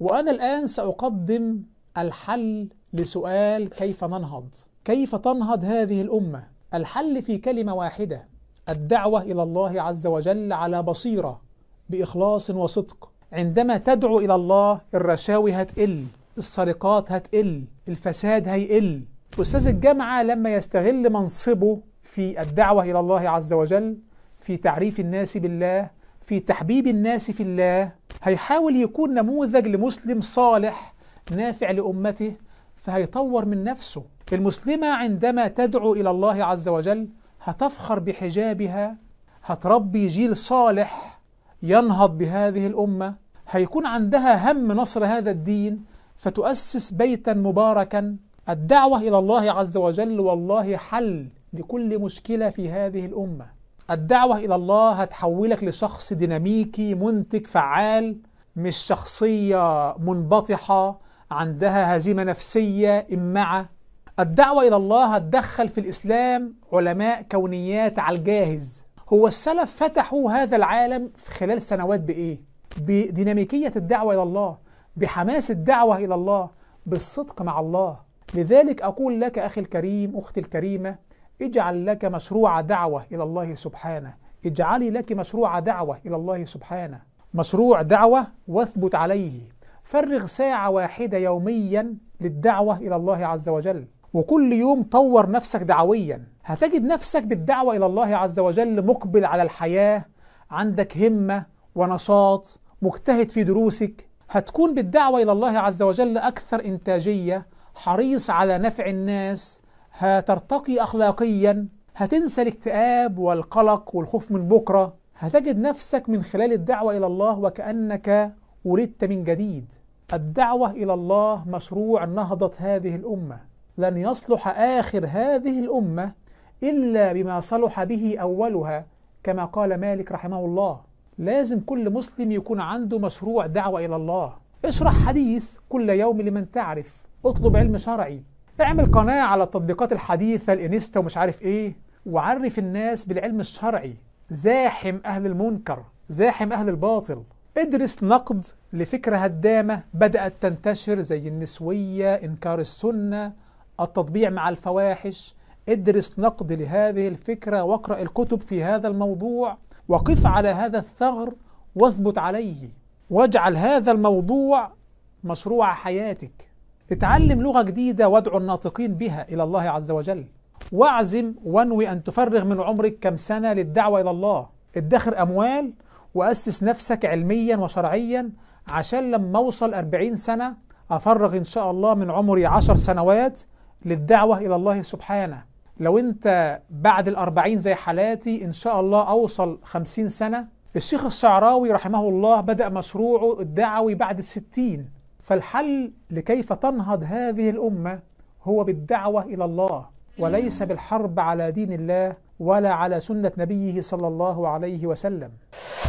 وأنا الآن سأقدم الحل لسؤال كيف ننهض كيف تنهض هذه الأمة الحل في كلمة واحدة الدعوة إلى الله عز وجل على بصيرة بإخلاص وصدق عندما تدعو إلى الله الرشاوي هتقل السرقات هتقل الفساد هيقل أستاذ الجامعة لما يستغل منصبه في الدعوة إلى الله عز وجل في تعريف الناس بالله في تحبيب الناس في الله هيحاول يكون نموذج لمسلم صالح نافع لأمته فهيطور من نفسه المسلمة عندما تدعو إلى الله عز وجل هتفخر بحجابها هتربي جيل صالح ينهض بهذه الأمة هيكون عندها هم نصر هذا الدين فتؤسس بيتا مباركا الدعوة إلى الله عز وجل والله حل لكل مشكلة في هذه الأمة الدعوة إلى الله هتحولك لشخص ديناميكي منتج فعال مش شخصية منبطحة عندها هزيمة نفسية إمعة الدعوة إلى الله هتدخل في الإسلام علماء كونيات على الجاهز هو السلف فتحوا هذا العالم في خلال سنوات بإيه؟ بديناميكية الدعوة إلى الله بحماس الدعوة إلى الله بالصدق مع الله لذلك أقول لك أخي الكريم أختي الكريمة اجعل لك مشروع دعوة إلى الله سبحانه اجعلي لك مشروع دعوة إلى الله سبحانه مشروع دعوة واثبت عليه فرغ ساعة واحدة يوميا للدعوة إلى الله عز وجل وكل يوم طور نفسك دعويا هتجد نفسك بالدعوة إلى الله عز وجل مقبل على الحياة عندك همة ونشاط مجتهد في دروسك هتكون بالدعوة إلى الله عز وجل أكثر إنتاجية حريص على نفع الناس هترتقي أخلاقيا هتنسى الاكتئاب والقلق والخوف من بكرة هتجد نفسك من خلال الدعوة إلى الله وكأنك ولدت من جديد الدعوة إلى الله مشروع نهضة هذه الأمة لن يصلح آخر هذه الأمة إلا بما صلح به أولها كما قال مالك رحمه الله لازم كل مسلم يكون عنده مشروع دعوة إلى الله اشرح حديث كل يوم لمن تعرف اطلب علم شرعي اعمل قناة على التطبيقات الحديثة الانستا ومش عارف ايه وعرف الناس بالعلم الشرعي زاحم أهل المنكر زاحم أهل الباطل ادرس نقد لفكرة هدامة بدأت تنتشر زي النسوية إنكار السنة التطبيع مع الفواحش ادرس نقد لهذه الفكرة واقرأ الكتب في هذا الموضوع وقف على هذا الثغر واثبت عليه واجعل هذا الموضوع مشروع حياتك اتعلم لغة جديدة وادعو الناطقين بها إلى الله عز وجل واعزم وانوي أن تفرغ من عمرك كم سنة للدعوة إلى الله ادخر أموال وأسس نفسك علميا وشرعيا عشان لما أوصل 40 سنة أفرغ إن شاء الله من عمري 10 سنوات للدعوة إلى الله سبحانه لو أنت بعد الأربعين زي حالاتي إن شاء الله أوصل 50 سنة الشيخ الشعراوي رحمه الله بدأ مشروعه الدعوي بعد الستين فالحل لكيف تنهض هذه الأمة هو بالدعوة إلى الله وليس بالحرب على دين الله ولا على سنة نبيه صلى الله عليه وسلم